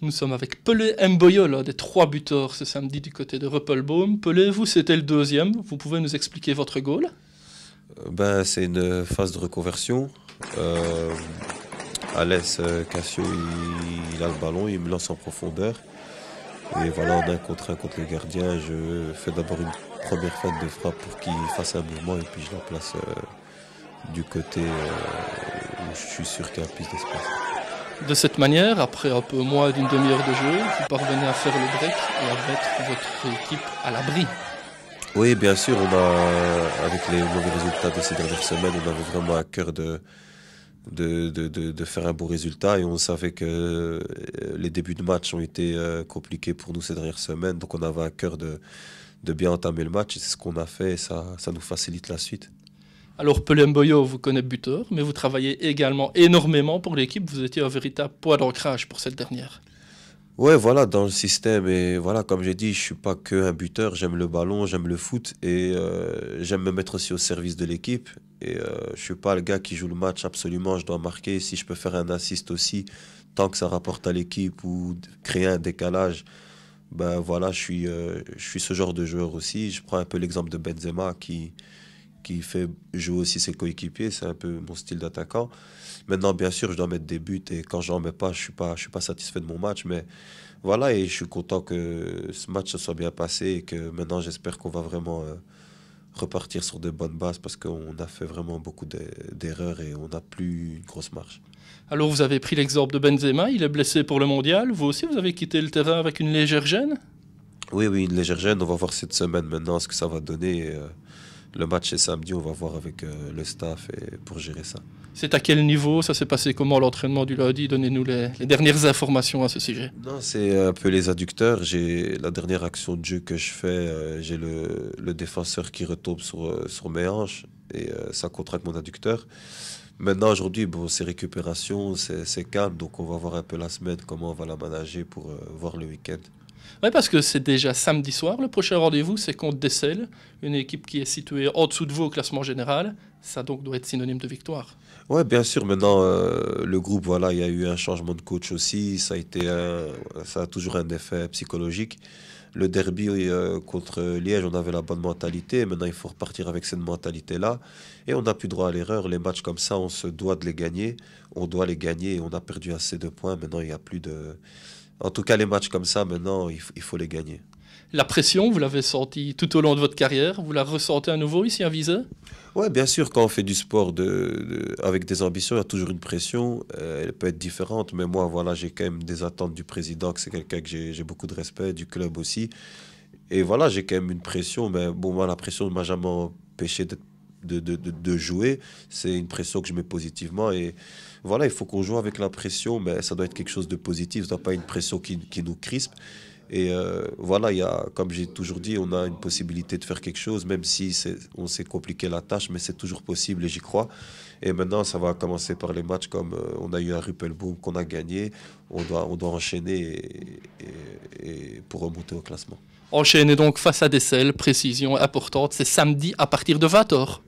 Nous sommes avec Pelé Mboyol, des trois buteurs ce samedi du côté de Ruppelbaum. Pelé, vous, c'était le deuxième. Vous pouvez nous expliquer votre goal euh, ben, C'est une phase de reconversion. Euh, Alès euh, Cassio, il, a le ballon, il me lance en profondeur. Et voilà, d'un un contre un contre le gardien, je fais d'abord une première fête de frappe pour qu'il fasse un mouvement et puis je la place du côté où je suis sûr qu'il y a plus d'espace. De cette manière, après un peu moins d'une demi-heure de jeu, vous parvenez à faire le break et à mettre votre équipe à l'abri. Oui, bien sûr, on a, avec les mauvais résultats de ces dernières semaines, on avait vraiment à cœur de, de, de, de, faire un bon résultat et on savait que euh, les débuts de match ont été euh, compliqués pour nous ces dernières semaines, donc on avait à cœur de, de bien entamer le match et c'est ce qu'on a fait et ça, ça nous facilite la suite. Alors Mboyo, vous connaissez buteur, mais vous travaillez également énormément pour l'équipe. Vous étiez un véritable poids d'ancrage pour cette dernière. Ouais, voilà, dans le système. Et voilà, comme j'ai dit, je suis pas que un buteur. J'aime le ballon, j'aime le foot et euh, j'aime me mettre aussi au service de l'équipe. Et euh, je suis pas le gars qui joue le match absolument. Je dois marquer. Si je peux faire un assist aussi, tant que ça rapporte à l'équipe ou créer un décalage, ben voilà, je suis, euh, je suis ce genre de joueur aussi. Je prends un peu l'exemple de Benzema qui qui fait jouer aussi ses coéquipiers. C'est un peu mon style d'attaquant. Maintenant, bien sûr, je dois mettre des buts et quand j'en mets pas, je suis pas, je suis pas satisfait de mon match. Mais voilà, et je suis content que ce match se soit bien passé et que maintenant, j'espère qu'on va vraiment euh, repartir sur de bonnes bases parce qu'on a fait vraiment beaucoup d'erreurs et on n'a plus une grosse marche. Alors, vous avez pris l'exemple de Benzema. Il est blessé pour le mondial. Vous aussi, vous avez quitté le terrain avec une légère gêne. Oui, oui, une légère gêne. On va voir cette semaine maintenant ce que ça va donner. Euh, le match est samedi, on va voir avec euh, le staff pour gérer ça. C'est à quel niveau Ça s'est passé comment l'entraînement du lundi Donnez-nous les, dernières informations à ce sujet. Non, c'est un peu les adducteurs. J'ai la dernière action de jeu que je fais, euh, j'ai le, défenseur qui retombe sur, euh, mes hanches et ça contracte mon adducteur. Maintenant, aujourd'hui, bon, c'est récupération, c'est calme, donc on va voir un peu la semaine, comment on va la manager pour voir le week-end. Oui, parce que c'est déjà samedi soir. Le prochain rendez-vous, c'est contre Dessel, une équipe qui est située en dessous de vous au classement général. Ça donc doit être synonyme de victoire. Oui, bien sûr. Maintenant, euh, le groupe, voilà, il y a eu un changement de coach aussi. Ça a, été ça a toujours un effet psychologique. Le derby euh, contre Liège, on avait la bonne mentalité. Maintenant, il faut repartir avec cette mentalité-là. Et on n'a plus droit à l'erreur. Les matchs comme ça, on se doit de les gagner. On doit les gagner. et On a perdu assez de points. Maintenant, il n'y a plus de en tout cas, les matchs comme ça, maintenant, il, faut les gagner. La pression, vous l'avez sentie tout au long de votre carrière, vous la ressentez à nouveau ici à Viseur Oui, bien sûr, quand on fait du sport avec des ambitions, il y a toujours une pression. Euh, elle peut être différente, mais moi, voilà, j'ai quand même des attentes du président, que c'est quelqu'un que j'ai beaucoup de respect, du club aussi. Et voilà, j'ai quand même une pression, mais bon, moi, la pression ne m'a jamais empêché d'être de, jouer, c'est une pression que je mets positivement. Et voilà, il faut qu'on joue avec la pression, mais ça doit être quelque chose de positif, ça doit pas une pression qui, nous crispe. Et euh, voilà, y a, comme j'ai toujours dit, on a une possibilité de faire quelque chose, même si on s'est compliqué la tâche, mais c'est toujours possible et j'y crois. Et maintenant, ça va commencer par les matchs comme euh, on a eu un Ruppelboom qu'on a gagné. On doit, on doit enchaîner pour remonter au classement. Enchaîner donc face à Dessel, précision importante, c'est samedi à partir de 20h.